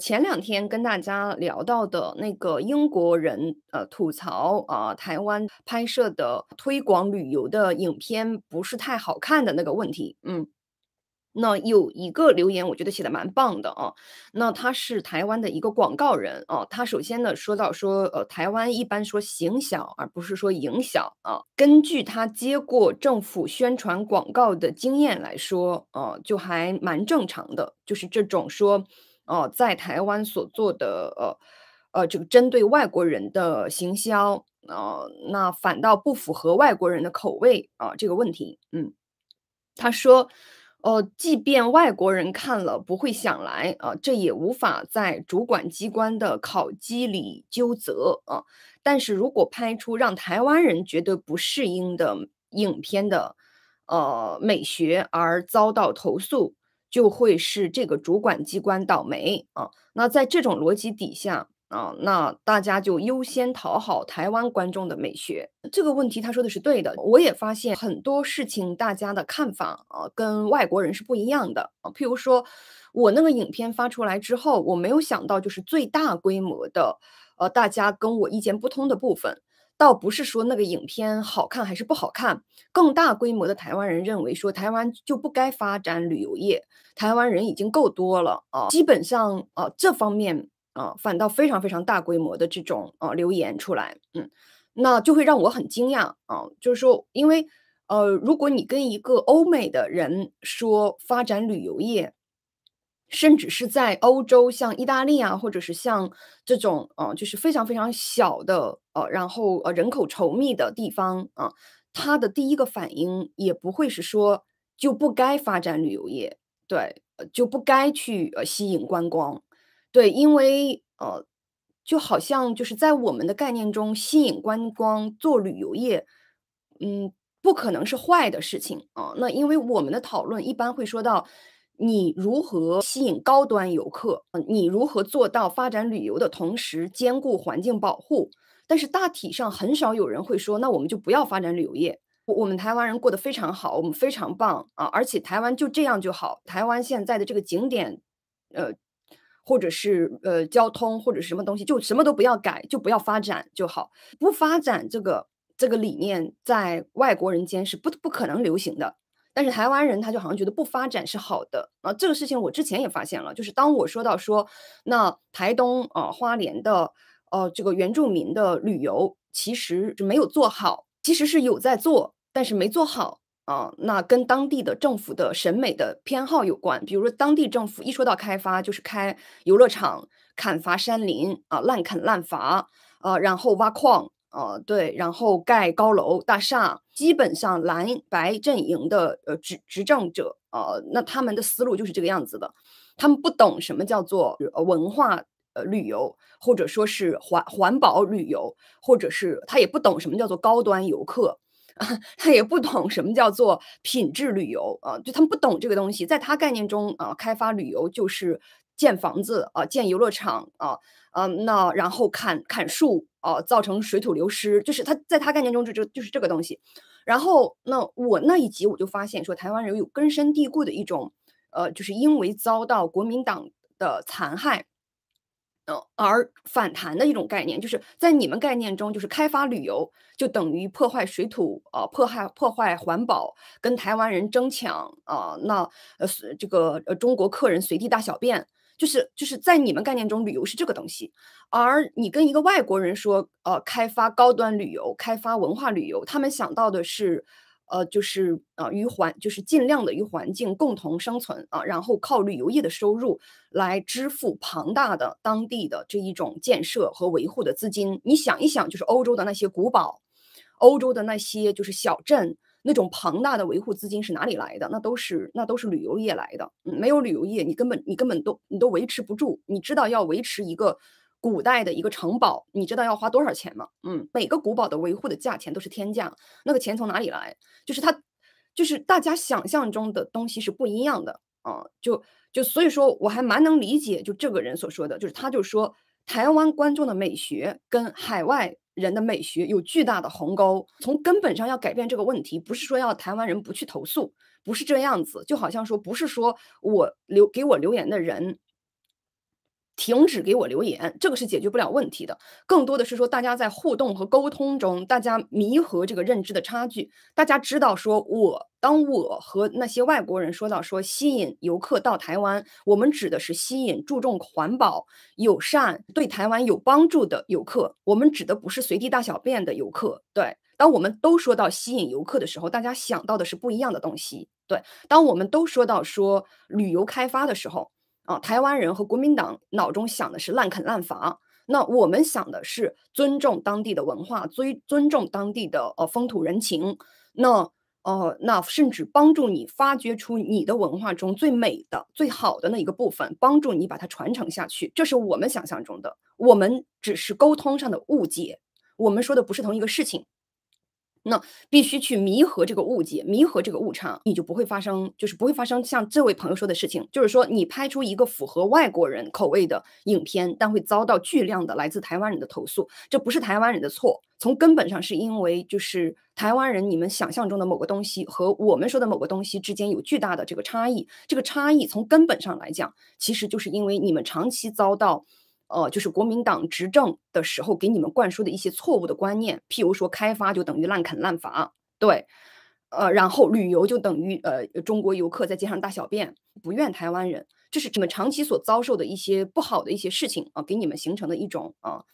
前两天跟大家聊到的那个英国人呃吐槽啊台湾拍摄的推广旅游的影片不是太好看的那个问题，嗯，那有一个留言我觉得写的蛮棒的啊，那他是台湾的一个广告人啊，他首先呢说到说呃台湾一般说行小而不是说影响啊，根据他接过政府宣传广告的经验来说，呃，就还蛮正常的，就是这种说。哦，在台湾所做的呃呃，这个针对外国人的行销啊，那反倒不符合外国人的口味啊，这个问题，嗯，他说，呃，即便外国人看了不会想来啊，这也无法在主管机关的考机里纠责啊，但是如果拍出让台湾人觉得不适应的影片的呃美学而遭到投诉。就会是这个主管机关倒霉啊！那在这种逻辑底下啊，那大家就优先讨好台湾观众的美学。这个问题他说的是对的，我也发现很多事情大家的看法啊，跟外国人是不一样的啊。譬如说，我那个影片发出来之后，我没有想到就是最大规模的，呃，大家跟我意见不通的部分。倒不是说那个影片好看还是不好看，更大规模的台湾人认为说台湾就不该发展旅游业，台湾人已经够多了啊，基本上啊这方面啊反倒非常非常大规模的这种啊留言出来，嗯，那就会让我很惊讶啊，就是说因为呃如果你跟一个欧美的人说发展旅游业。甚至是在欧洲，像意大利啊，或者是像这种，呃，就是非常非常小的，呃，然后呃人口稠密的地方，啊，它的第一个反应也不会是说就不该发展旅游业，对，就不该去呃吸引观光，对，因为呃，就好像就是在我们的概念中，吸引观光、做旅游业，嗯，不可能是坏的事情啊。那因为我们的讨论一般会说到。你如何吸引高端游客？你如何做到发展旅游的同时兼顾环境保护？但是大体上很少有人会说，那我们就不要发展旅游业。我我们台湾人过得非常好，我们非常棒啊！而且台湾就这样就好。台湾现在的这个景点，呃，或者是呃交通或者什么东西，就什么都不要改，就不要发展就好。不发展这个这个理念在外国人间是不不可能流行的。但是台湾人他就好像觉得不发展是好的啊，这个事情我之前也发现了，就是当我说到说那台东啊花莲的呃这个原住民的旅游其实没有做好，其实是有在做，但是没做好啊。那跟当地的政府的审美的偏好有关，比如说当地政府一说到开发就是开游乐场、砍伐山林啊、滥砍滥伐啊，然后挖矿。呃，对，然后盖高楼大厦，基本上蓝白阵营的呃执执政者，呃，那他们的思路就是这个样子的，他们不懂什么叫做文化呃旅游，或者说是环环保旅游，或者是他也不懂什么叫做高端游客，他也不懂什么叫做品质旅游，啊，就他们不懂这个东西，在他概念中啊，开发旅游就是。建房子啊，建游乐场啊，嗯，那然后砍砍树啊，造成水土流失，就是他在他概念中就就就是这个东西。然后那我那一集我就发现说，台湾人有根深蒂固的一种，呃，就是因为遭到国民党的残害，呃，而反弹的一种概念，就是在你们概念中，就是开发旅游就等于破坏水土啊，破坏破坏环保，跟台湾人争抢啊，那呃这个呃中国客人随地大小便。就是就是在你们概念中，旅游是这个东西，而你跟一个外国人说，呃，开发高端旅游，开发文化旅游，他们想到的是，呃，就是呃与环就是尽量的与环境共同生存啊，然后靠旅游业的收入来支付庞大的当地的这一种建设和维护的资金。你想一想，就是欧洲的那些古堡，欧洲的那些就是小镇。那种庞大的维护资金是哪里来的？那都是那都是旅游业来的。没有旅游业，你根本你根本都你都维持不住。你知道要维持一个古代的一个城堡，你知道要花多少钱吗？嗯，每个古堡的维护的价钱都是天价。那个钱从哪里来？就是他，就是大家想象中的东西是不一样的啊。就就所以说，我还蛮能理解，就这个人所说的，就是他就说台湾观众的美学跟海外。人的美学有巨大的鸿沟，从根本上要改变这个问题，不是说要台湾人不去投诉，不是这样子，就好像说，不是说我留给我留言的人。停止给我留言，这个是解决不了问题的。更多的是说，大家在互动和沟通中，大家弥合这个认知的差距。大家知道，说我当我和那些外国人说到说吸引游客到台湾，我们指的是吸引注重环保、友善、对台湾有帮助的游客。我们指的不是随地大小便的游客。对，当我们都说到吸引游客的时候，大家想到的是不一样的东西。对，当我们都说到说旅游开发的时候。啊，台湾人和国民党脑中想的是滥垦滥伐，那我们想的是尊重当地的文化，尊尊重当地的呃风土人情，那呃那甚至帮助你发掘出你的文化中最美的、最好的那一个部分，帮助你把它传承下去，这是我们想象中的。我们只是沟通上的误解，我们说的不是同一个事情。那必须去弥合这个误解，弥合这个误差，你就不会发生，就是不会发生像这位朋友说的事情，就是说你拍出一个符合外国人口味的影片，但会遭到巨量的来自台湾人的投诉。这不是台湾人的错，从根本上是因为就是台湾人你们想象中的某个东西和我们说的某个东西之间有巨大的这个差异。这个差异从根本上来讲，其实就是因为你们长期遭到。呃，就是国民党执政的时候给你们灌输的一些错误的观念，譬如说开发就等于滥砍滥伐，对，呃，然后旅游就等于呃中国游客在街上大小便，不怨台湾人，这是你们长期所遭受的一些不好的一些事情啊，给你们形成的一种啊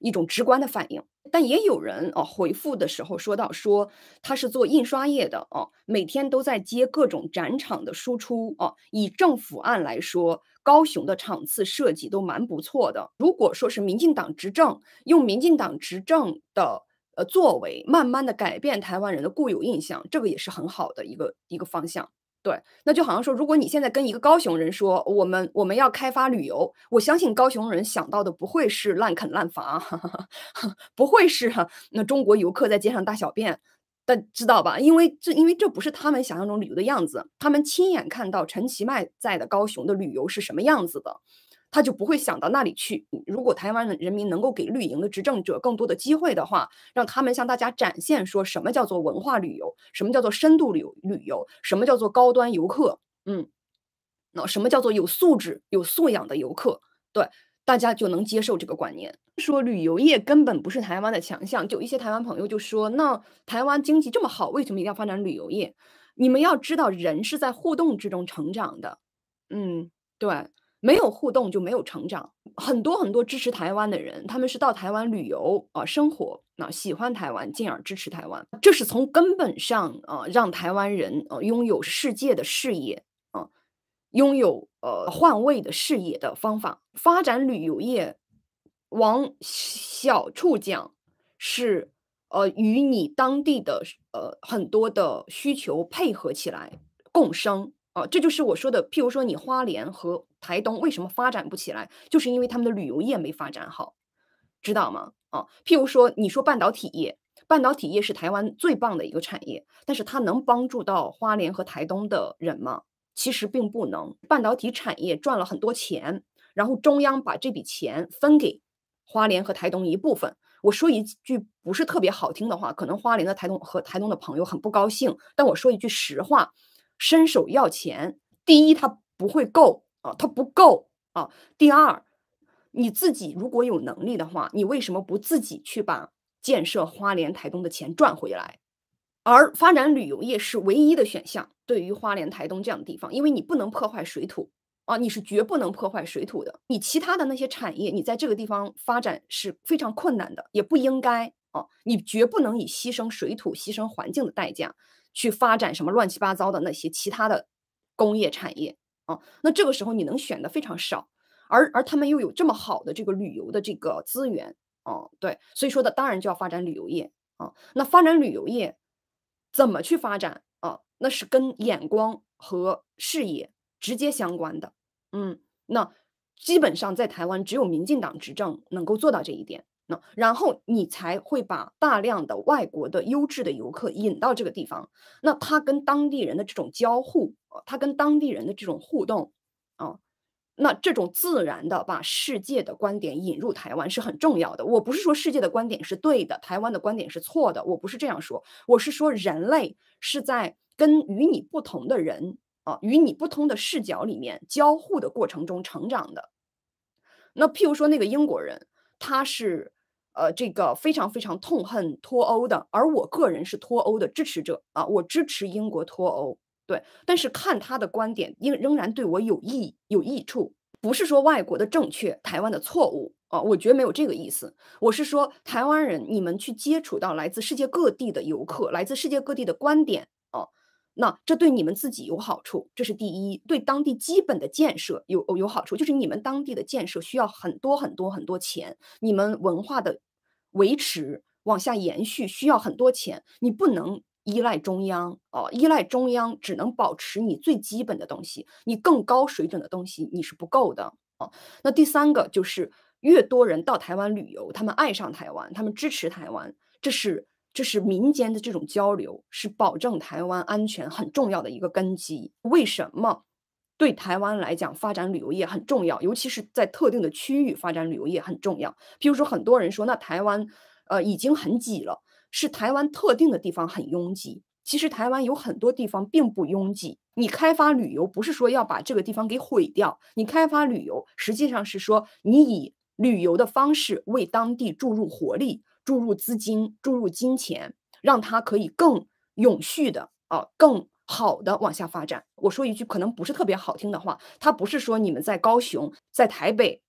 一种直观的反应。但也有人啊回复的时候说到，说他是做印刷业的啊，每天都在接各种展场的输出啊，以政府案来说。高雄的场次设计都蛮不错的。如果说是民进党执政，用民进党执政的呃作为，慢慢的改变台湾人的固有印象，这个也是很好的一个一个方向。对，那就好像说，如果你现在跟一个高雄人说，我们我们要开发旅游，我相信高雄人想到的不会是滥垦滥伐，不会是那中国游客在街上大小便。但知道吧？因为这，因为这不是他们想象中旅游的样子。他们亲眼看到陈其迈在的高雄的旅游是什么样子的，他就不会想到那里去。如果台湾的人民能够给绿营的执政者更多的机会的话，让他们向大家展现说什么叫做文化旅游，什么叫做深度旅游，旅游什么叫做高端游客，嗯，那什么叫做有素质、有素养的游客？对。大家就能接受这个观念，说旅游业根本不是台湾的强项。就一些台湾朋友就说：“那台湾经济这么好，为什么一定要发展旅游业？”你们要知道，人是在互动之中成长的。嗯，对，没有互动就没有成长。很多很多支持台湾的人，他们是到台湾旅游啊，生活，那喜欢台湾，进而支持台湾。这是从根本上啊，让台湾人啊拥有世界的视野。拥有呃换位的视野的方法，发展旅游业，往小处讲，是呃与你当地的呃很多的需求配合起来共生啊，这就是我说的。譬如说，你花莲和台东为什么发展不起来，就是因为他们的旅游业没发展好，知道吗？啊，譬如说，你说半导体业，半导体业是台湾最棒的一个产业，但是它能帮助到花莲和台东的人吗？其实并不能，半导体产业赚了很多钱，然后中央把这笔钱分给花莲和台东一部分。我说一句不是特别好听的话，可能花莲的台东和台东的朋友很不高兴，但我说一句实话，伸手要钱，第一他不会够啊，他不够啊。第二，你自己如果有能力的话，你为什么不自己去把建设花莲台东的钱赚回来？而发展旅游业是唯一的选项，对于花莲、台东这样的地方，因为你不能破坏水土啊，你是绝不能破坏水土的。你其他的那些产业，你在这个地方发展是非常困难的，也不应该啊。你绝不能以牺牲水土、牺牲环境的代价去发展什么乱七八糟的那些其他的工业产业啊。那这个时候你能选的非常少，而而他们又有这么好的这个旅游的这个资源啊，对，所以说的当然就要发展旅游业啊。那发展旅游业。怎么去发展啊？那是跟眼光和视野直接相关的。嗯，那基本上在台湾只有民进党执政能够做到这一点。那然后你才会把大量的外国的优质的游客引到这个地方。那他跟当地人的这种交互，他跟当地人的这种互动，啊。那这种自然的把世界的观点引入台湾是很重要的。我不是说世界的观点是对的，台湾的观点是错的，我不是这样说。我是说人类是在跟与你不同的人啊，与你不同的视角里面交互的过程中成长的。那譬如说那个英国人，他是呃这个非常非常痛恨脱欧的，而我个人是脱欧的支持者啊，我支持英国脱欧。对，但是看他的观点，仍仍然对我有益有益处，不是说外国的正确，台湾的错误啊，我绝没有这个意思。我是说，台湾人，你们去接触到来自世界各地的游客，来自世界各地的观点啊，那这对你们自己有好处，这是第一，对当地基本的建设有有好处，就是你们当地的建设需要很多很多很多钱，你们文化的维持往下延续需要很多钱，你不能。依赖中央哦，依赖中央只能保持你最基本的东西，你更高水准的东西你是不够的啊。那第三个就是，越多人到台湾旅游，他们爱上台湾，他们支持台湾，这是这是民间的这种交流，是保证台湾安全很重要的一个根基。为什么对台湾来讲发展旅游业很重要？尤其是在特定的区域发展旅游业很重要。譬如说，很多人说那台湾呃已经很挤了。是台湾特定的地方很拥挤，其实台湾有很多地方并不拥挤。你开发旅游不是说要把这个地方给毁掉，你开发旅游实际上是说你以旅游的方式为当地注入活力、注入资金、注入金钱，让它可以更永续的啊，更好的往下发展。我说一句可能不是特别好听的话，它不是说你们在高雄、在台北。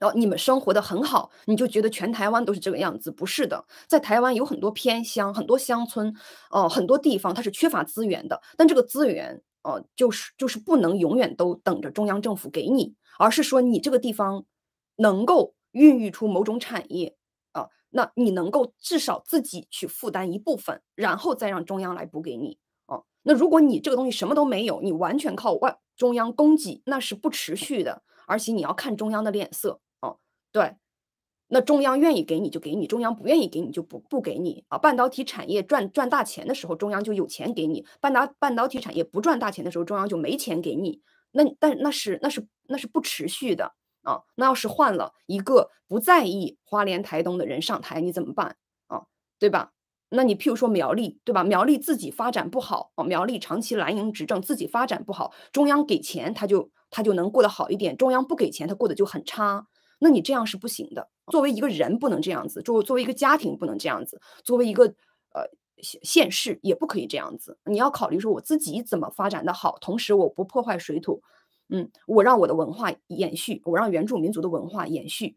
然后你们生活的很好，你就觉得全台湾都是这个样子？不是的，在台湾有很多偏乡、很多乡村，哦，很多地方它是缺乏资源的。但这个资源，呃，就是就是不能永远都等着中央政府给你，而是说你这个地方能够孕育出某种产业，啊，那你能够至少自己去负担一部分，然后再让中央来补给你。啊，那如果你这个东西什么都没有，你完全靠外中央供给，那是不持续的，而且你要看中央的脸色。对，那中央愿意给你就给你，中央不愿意给你就不不给你啊。半导体产业赚赚大钱的时候，中央就有钱给你；半导半导体产业不赚大钱的时候，中央就没钱给你。那但那是那是那是不持续的啊。那要是换了一个不在意花莲台东的人上台，你怎么办啊？对吧？那你譬如说苗栗，对吧？苗栗自己发展不好啊，苗栗长期蓝营执政，自己发展不好，中央给钱他就他就能过得好一点，中央不给钱他过得就很差。那你这样是不行的。作为一个人不能这样子，作作为一个家庭不能这样子，作为一个呃现现世也不可以这样子。你要考虑说我自己怎么发展的好，同时我不破坏水土，嗯，我让我的文化延续，我让原住民族的文化延续。